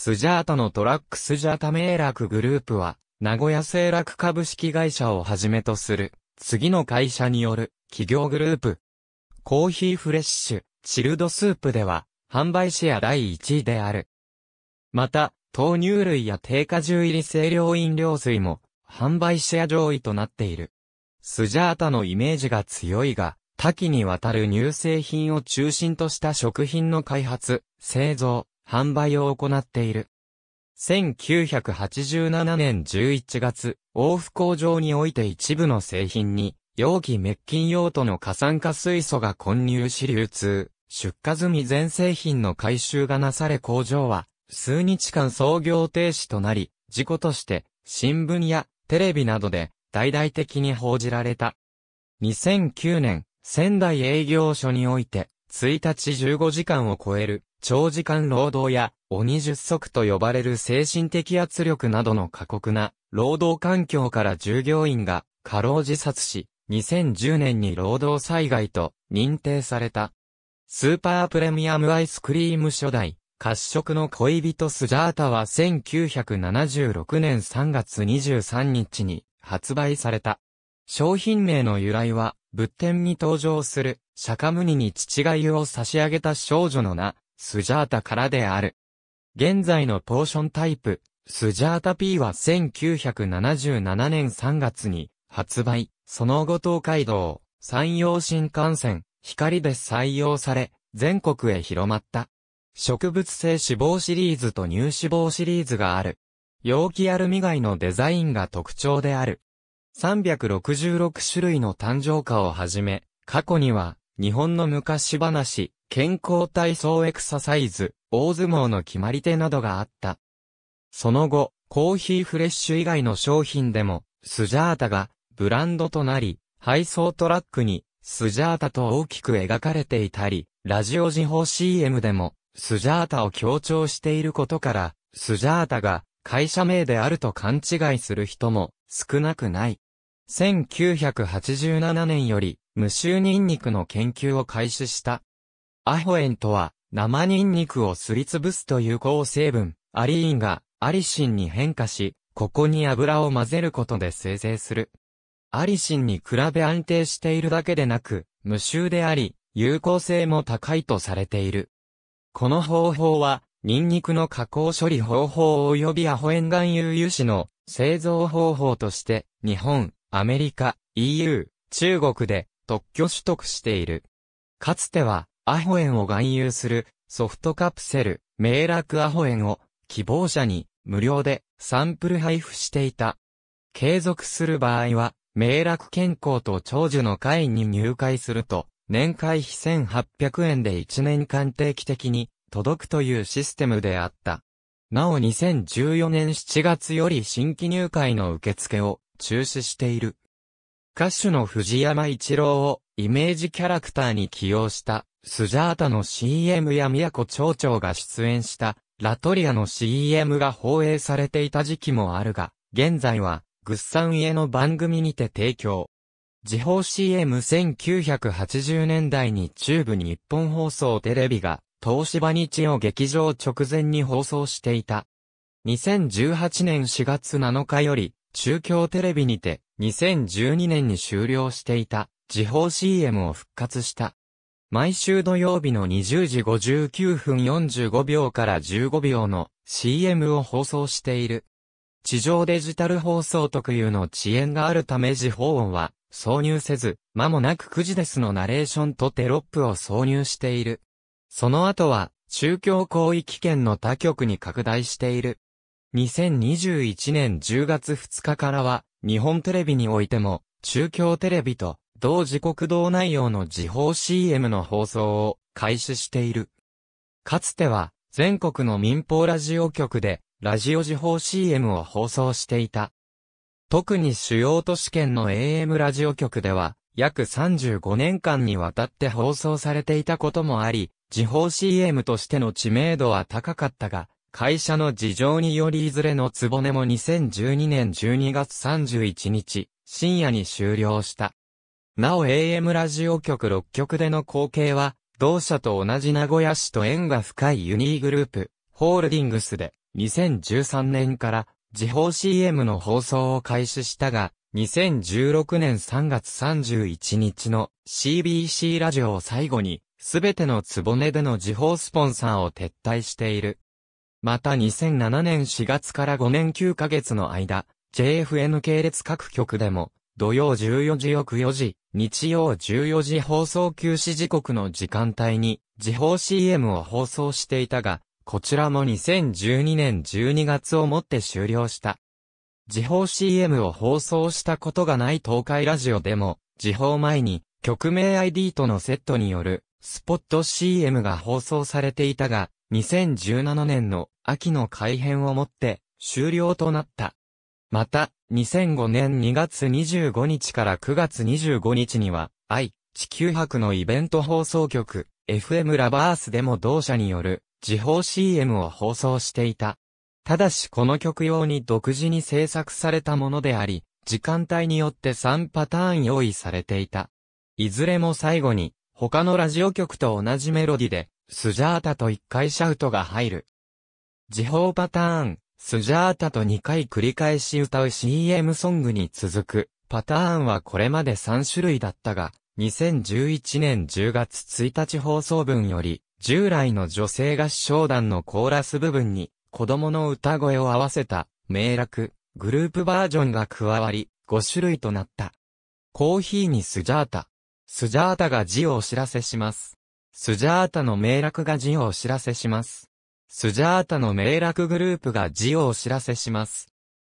スジャータのトラックスジャータ名楽グループは、名古屋製楽株式会社をはじめとする、次の会社による、企業グループ。コーヒーフレッシュ、チルドスープでは、販売シェア第1位である。また、豆乳類や低荷重入り清涼飲料水も、販売シェア上位となっている。スジャータのイメージが強いが、多岐にわたる乳製品を中心とした食品の開発、製造、販売を行っている。1987年11月、往復工場において一部の製品に、容器滅菌用途の過酸化水素が混入し流通、出荷済み全製品の回収がなされ工場は、数日間操業停止となり、事故として、新聞やテレビなどで大々的に報じられた。2009年、仙台営業所において、1日15時間を超える長時間労働や鬼十足と呼ばれる精神的圧力などの過酷な労働環境から従業員が過労自殺し、2010年に労働災害と認定された。スーパープレミアムアイスクリーム初代、褐色の恋人スジャータは1976年3月23日に発売された。商品名の由来は、仏典に登場する、釈迦ムニに父が湯を差し上げた少女の名、スジャータからである。現在のポーションタイプ、スジャータ P は1977年3月に発売、その後東海道、山陽新幹線、光で採用され、全国へ広まった。植物性脂肪シリーズと乳脂肪シリーズがある。容器アルミ貝のデザインが特徴である。366種類の誕生花をはじめ、過去には、日本の昔話、健康体操エクササイズ、大相撲の決まり手などがあった。その後、コーヒーフレッシュ以外の商品でも、スジャータがブランドとなり、配送トラックにスジャータと大きく描かれていたり、ラジオ時報 CM でもスジャータを強調していることから、スジャータが会社名であると勘違いする人も少なくない。1987年より無臭ニンニクの研究を開始した。アホエンとは、生ニンニクをすりつぶすという抗成分、アリーンが、アリシンに変化し、ここに油を混ぜることで生成する。アリシンに比べ安定しているだけでなく、無臭であり、有効性も高いとされている。この方法は、ニンニクの加工処理方法及びアホエン含有油脂の製造方法として、日本、アメリカ、EU、中国で特許取得している。かつては、アホンを含有するソフトカプセル、明楽アホンを希望者に無料でサンプル配布していた。継続する場合は、明楽健康と長寿の会に入会すると、年会費1800円で1年間定期的に届くというシステムであった。なお2014年7月より新規入会の受付を中止している。歌手の藤山一郎をイメージキャラクターに起用したスジャータの CM や宮古町長が出演したラトリアの CM が放映されていた時期もあるが、現在はグッサンへの番組にて提供。地方 CM1980 年代に中部日本放送テレビが東芝日曜劇場直前に放送していた。2018年4月7日より中京テレビにて2012年に終了していた時報 CM を復活した。毎週土曜日の20時59分45秒から15秒の CM を放送している。地上デジタル放送特有の遅延があるため時報音は挿入せず、間もなく9時ですのナレーションとテロップを挿入している。その後は中京広域圏の他局に拡大している。2021年10月2日からは、日本テレビにおいても、中京テレビと、同時刻同内容の時報 CM の放送を開始している。かつては、全国の民放ラジオ局で、ラジオ時報 CM を放送していた。特に主要都市圏の AM ラジオ局では、約35年間にわたって放送されていたこともあり、時報 CM としての知名度は高かったが、会社の事情によりいずれのつぼねも2012年12月31日、深夜に終了した。なお AM ラジオ局6局での光景は、同社と同じ名古屋市と縁が深いユニーグループ、ホールディングスで、2013年から地方 CM の放送を開始したが、2016年3月31日の CBC ラジオを最後に、すべてのつぼねでの時報スポンサーを撤退している。また2007年4月から5年9ヶ月の間、JFN 系列各局でも、土曜14時翌4時、日曜14時放送休止時刻の時間帯に、時報 CM を放送していたが、こちらも2012年12月をもって終了した。時報 CM を放送したことがない東海ラジオでも、時報前に、曲名 ID とのセットによる、スポット CM が放送されていたが、2017年の秋の改編をもって終了となった。また、2005年2月25日から9月25日には、愛、地球博のイベント放送局、FM ラバースでも同社による、地方 CM を放送していた。ただしこの曲用に独自に制作されたものであり、時間帯によって3パターン用意されていた。いずれも最後に、他のラジオ局と同じメロディで、スジャータと1回シャウトが入る。時報パターン、スジャータと2回繰り返し歌う CM ソングに続く、パターンはこれまで3種類だったが、2011年10月1日放送分より、従来の女性合唱団のコーラス部分に、子供の歌声を合わせた、名楽、グループバージョンが加わり、5種類となった。コーヒーにスジャータ。スジャータが字をお知らせします。スジャータの名落が字をお知らせします。スジャータの名落グループが字をお知らせします。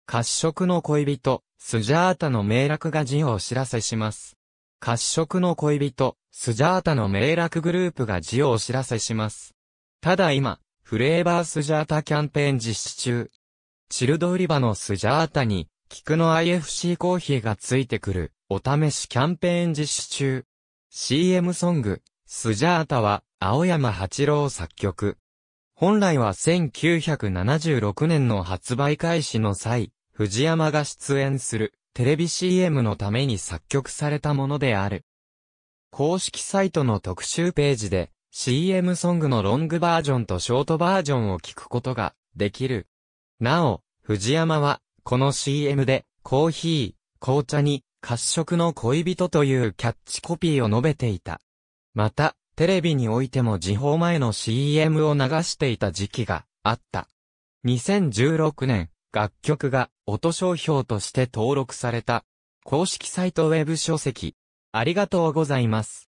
褐色の恋人、スジャータの名落が字をお知らせします。褐色の恋人、スジャータの名落グループが字をお知らせします。ただ今、フレーバースジャータキャンペーン実施中。チルド売り場のスジャータに、菊の IFC コーヒーがついてくる、お試しキャンペーン実施中。CM ソング、スジャータは、青山八郎作曲。本来は1976年の発売開始の際、藤山が出演するテレビ CM のために作曲されたものである。公式サイトの特集ページで CM ソングのロングバージョンとショートバージョンを聞くことができる。なお、藤山はこの CM でコーヒー、紅茶に褐色の恋人というキャッチコピーを述べていた。また、テレビにおいても時報前の CM を流していた時期があった。2016年、楽曲が音商標として登録された。公式サイトウェブ書籍。ありがとうございます。